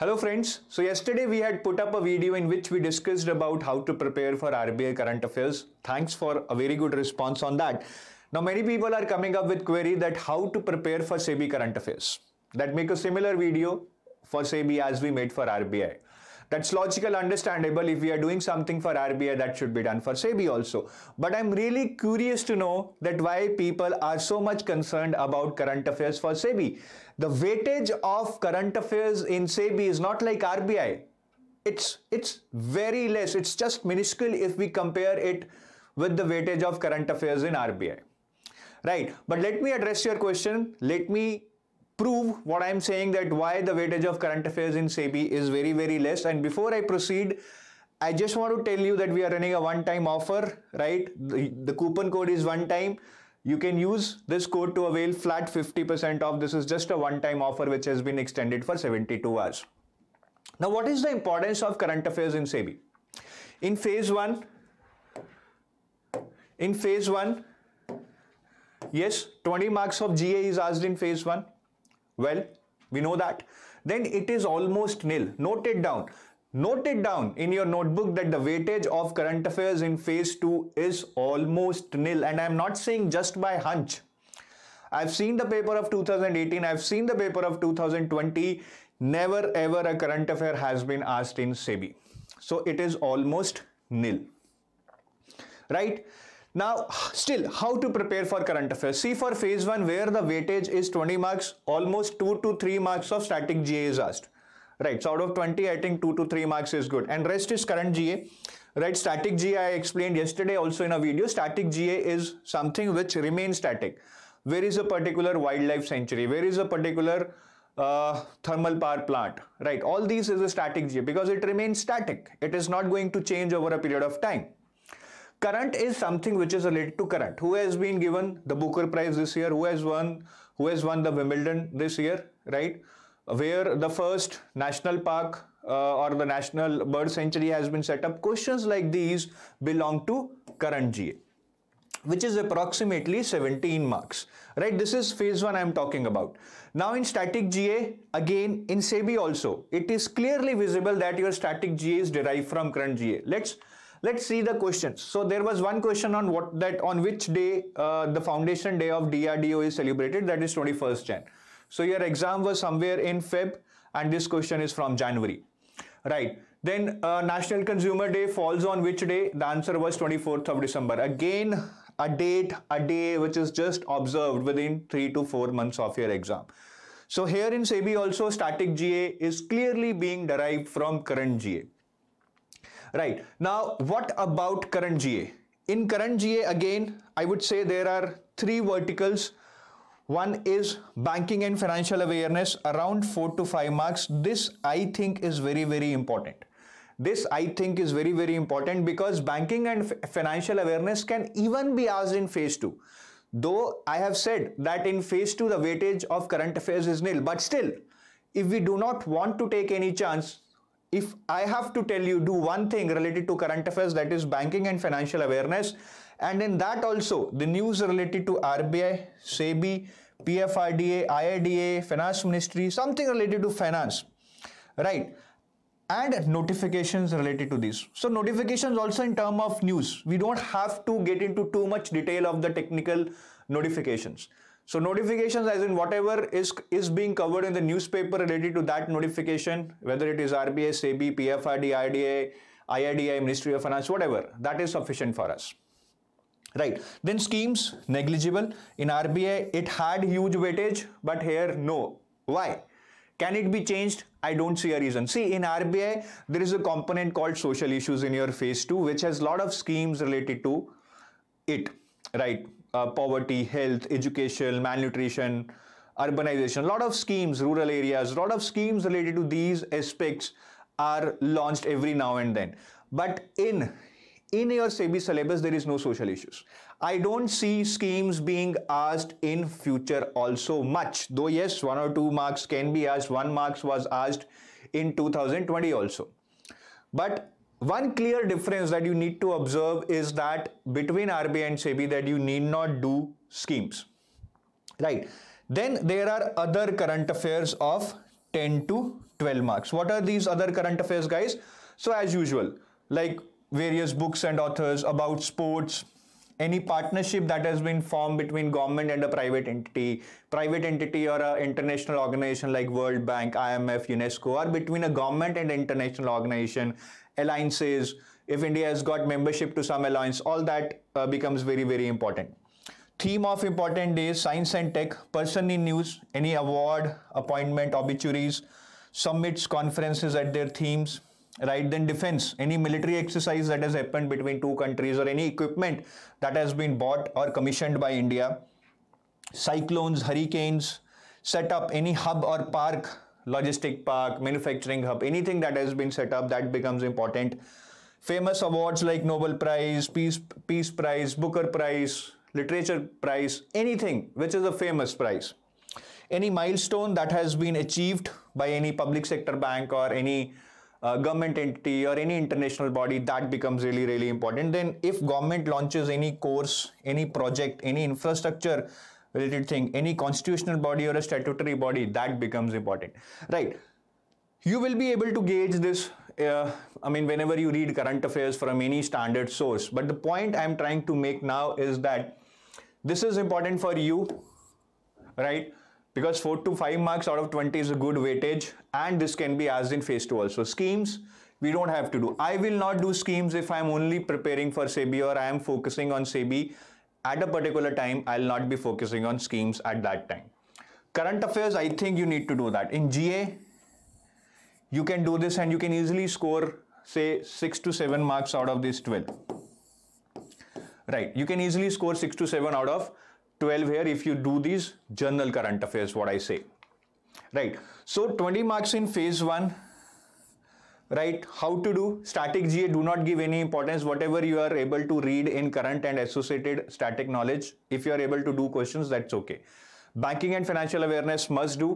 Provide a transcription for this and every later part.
Hello friends, so yesterday we had put up a video in which we discussed about how to prepare for RBI current affairs. Thanks for a very good response on that. Now many people are coming up with query that how to prepare for SEBI current affairs. That make a similar video for SEBI as we made for RBI. That's logical, understandable. If we are doing something for RBI, that should be done for SEBI also. But I'm really curious to know that why people are so much concerned about current affairs for SEBI. The weightage of current affairs in SEBI is not like RBI. It's, it's very less. It's just minuscule if we compare it with the weightage of current affairs in RBI. Right. But let me address your question. Let me prove what I'm saying that why the weightage of current affairs in SEBI is very very less and before I proceed I just want to tell you that we are running a one-time offer right the, the coupon code is one time you can use this code to avail flat 50% off this is just a one-time offer which has been extended for 72 hours now what is the importance of current affairs in SEBI in phase 1 in phase 1 yes 20 marks of GA is asked in phase 1 well, we know that. Then it is almost nil. Note it down. Note it down in your notebook that the weightage of current affairs in phase 2 is almost nil. And I am not saying just by hunch. I've seen the paper of 2018. I've seen the paper of 2020. Never ever a current affair has been asked in SEBI. So it is almost nil. Right? Now, still, how to prepare for current affairs? See for phase 1 where the weightage is 20 marks, almost 2 to 3 marks of static GA is asked. Right, so out of 20, I think 2 to 3 marks is good. And rest is current GA. Right, static GA I explained yesterday also in a video. Static GA is something which remains static. Where is a particular wildlife sanctuary? Where is a particular uh, thermal power plant, right? All these is a static GA because it remains static. It is not going to change over a period of time current is something which is related to current. Who has been given the Booker Prize this year? Who has won? Who has won the Wimbledon this year? Right? Where the first national park uh, or the national bird sanctuary has been set up. Questions like these belong to current GA which is approximately 17 marks, right? This is phase one I'm talking about. Now in static GA, again in SEBI also, it is clearly visible that your static GA is derived from current GA. Let's Let's see the questions. So there was one question on what that on which day uh, the foundation day of DRDO is celebrated. That is 21st Jan. So your exam was somewhere in Feb and this question is from January. Right. Then uh, National Consumer Day falls on which day? The answer was 24th of December. Again, a date, a day which is just observed within three to four months of your exam. So here in SEBI also static GA is clearly being derived from current GA. Right. Now, what about current GA? In current GA, again, I would say there are three verticals. One is banking and financial awareness around 4 to 5 marks. This I think is very, very important. This I think is very, very important because banking and financial awareness can even be asked in phase 2. Though I have said that in phase 2 the weightage of current affairs is nil, but still, if we do not want to take any chance, if I have to tell you do one thing related to current affairs that is banking and financial awareness and in that also the news related to RBI, SEBI, PFRDA, IIDA, finance ministry, something related to finance, right? And notifications related to this. So notifications also in term of news. We don't have to get into too much detail of the technical notifications. So notifications as in whatever is, is being covered in the newspaper related to that notification, whether it is RBI, SEBI, PFRD, IDA, Ministry of Finance, whatever, that is sufficient for us. Right. Then schemes, negligible. In RBI, it had huge weightage, but here no. Why? Can it be changed? I don't see a reason. See, in RBI, there is a component called social issues in your phase two, which has lot of schemes related to it. Right uh, poverty, health, education, malnutrition, urbanization. A lot of schemes, rural areas, a lot of schemes related to these aspects are launched every now and then. But in in your SEBI syllabus, there is no social issues. I don't see schemes being asked in future also much. Though yes, one or two marks can be asked. One marks was asked in 2020 also. But one clear difference that you need to observe is that between RBI and SEBI that you need not do schemes, right? Then there are other current affairs of 10 to 12 marks. What are these other current affairs guys? So as usual, like various books and authors about sports, any partnership that has been formed between government and a private entity private entity or an international organization like world bank imf unesco or between a government and international organization alliances if india has got membership to some alliance all that uh, becomes very very important theme of important days science and tech person in news any award appointment obituaries summits conferences at their themes right then defense any military exercise that has happened between two countries or any equipment that has been bought or commissioned by india cyclones hurricanes set up any hub or park logistic park manufacturing hub anything that has been set up that becomes important famous awards like nobel prize peace peace prize booker prize literature prize anything which is a famous prize any milestone that has been achieved by any public sector bank or any uh, government entity or any international body that becomes really really important then if government launches any course any project any infrastructure related thing any constitutional body or a statutory body that becomes important right you will be able to gauge this uh, i mean whenever you read current affairs from any standard source but the point i'm trying to make now is that this is important for you right because 4 to 5 marks out of 20 is a good weightage and this can be asked in phase 2 also. Schemes, we don't have to do. I will not do schemes if I'm only preparing for SEBI or I am focusing on SEBI at a particular time. I'll not be focusing on schemes at that time. Current affairs, I think you need to do that. In GA, you can do this and you can easily score say 6 to 7 marks out of this 12. Right, you can easily score 6 to 7 out of 12 here if you do these journal current affairs what I say right so 20 marks in phase 1 right how to do static GA do not give any importance whatever you are able to read in current and associated static knowledge if you are able to do questions that's okay banking and financial awareness must do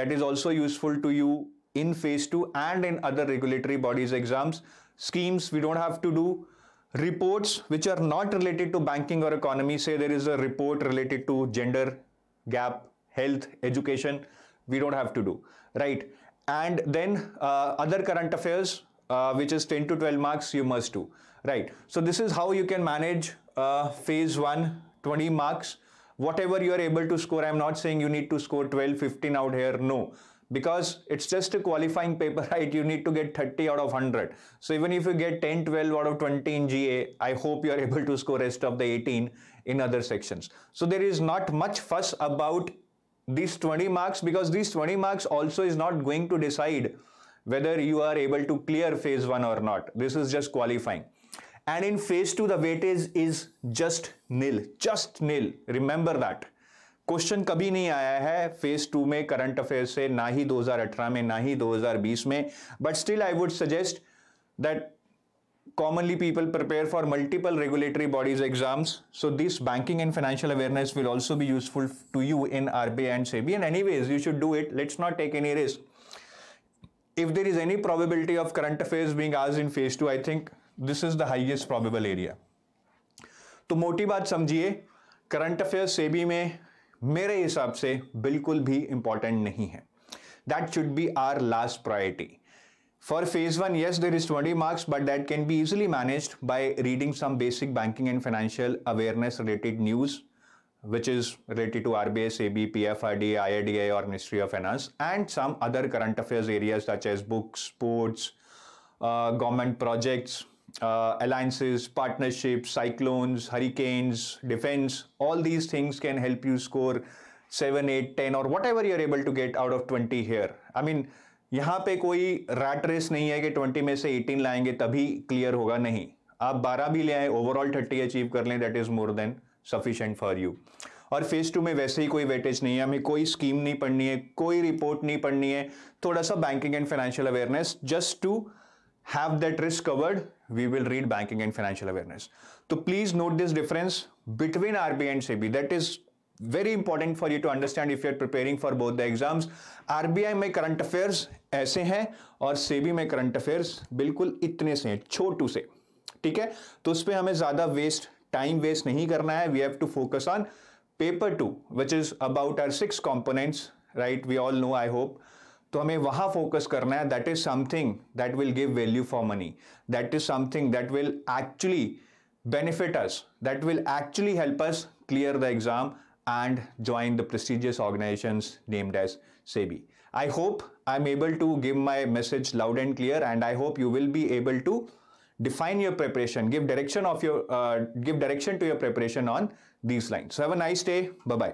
that is also useful to you in phase 2 and in other regulatory bodies exams schemes we don't have to do reports which are not related to banking or economy say there is a report related to gender gap health education we don't have to do right and then uh, other current affairs uh, which is 10 to 12 marks you must do right so this is how you can manage uh, phase 1 20 marks whatever you are able to score i'm not saying you need to score 12 15 out here no because it's just a qualifying paper, right? You need to get 30 out of 100. So even if you get 10, 12 out of 20 in GA, I hope you're able to score rest of the 18 in other sections. So there is not much fuss about these 20 marks because these 20 marks also is not going to decide whether you are able to clear phase one or not. This is just qualifying. And in phase two, the weightage is just nil, just nil. Remember that question कभी नहीं आया है phase two में current affair से ना ही 2018 में ना ही 2020 में but still I would suggest that commonly people prepare for multiple regulatory bodies exams so this banking and financial awareness will also be useful to you in R B and SEBI and any ways you should do it let's not take any risk if there is any probability of current affair being आज in phase two I think this is the highest probable area तो मोटी बात समझिए current affair SEBI में मेरे हिसाब से बिल्कुल भी इंपॉर्टेंट नहीं है that should be our last priority for phase one yes there is twenty marks but that can be easily manage by reading some basic banking and financial awareness related news which is related to R B S A B P F R D I I D I और ministry of finance and some other current affairs areas such sports government projects uh, alliances, partnerships, cyclones, hurricanes, defense, all these things can help you score 7, 8, 10 or whatever you are able to get out of 20 here. I mean, यहाँ पे कोई rat race नहीं है कि 20 में से 18 लाएंगे तभी क्लियर होगा नहीं आप 12 भी ले आए ओवरऑल 30 अचीव कर लें that is more than sufficient for you और फेज टू में वैसे ही कोई वेटेज नहीं है हमें कोई स्कीम नहीं पढ़नी है कोई रिपोर्ट नहीं पढ़नी है थोड़ा सा banking and financial awareness just to have that risk covered, we will read banking and financial awareness. So please note this difference between RB and SEBI. That is very important for you to understand if you're preparing for both the exams RBI में current affairs ऐसे हैं और सेबी में current affairs बिल्कुल इतने से हैं छोटू से ठीक है तो उस पर हमें ज्यादा वेस्ट टाइम वेस्ट नहीं करना है we have to focus on paper two which is about our six components right we all know I hope तो हमें वहां फोकस करना है that is something that will give value for money that is something that will actually benefit us that will actually help us clear the exam and join the prestigious organisation named as B I hope I am able to give my message loud and clear and I hope you will be able to define your preparation give direction of your uh, give direction to your preparation on these lines so have a nice day bye bye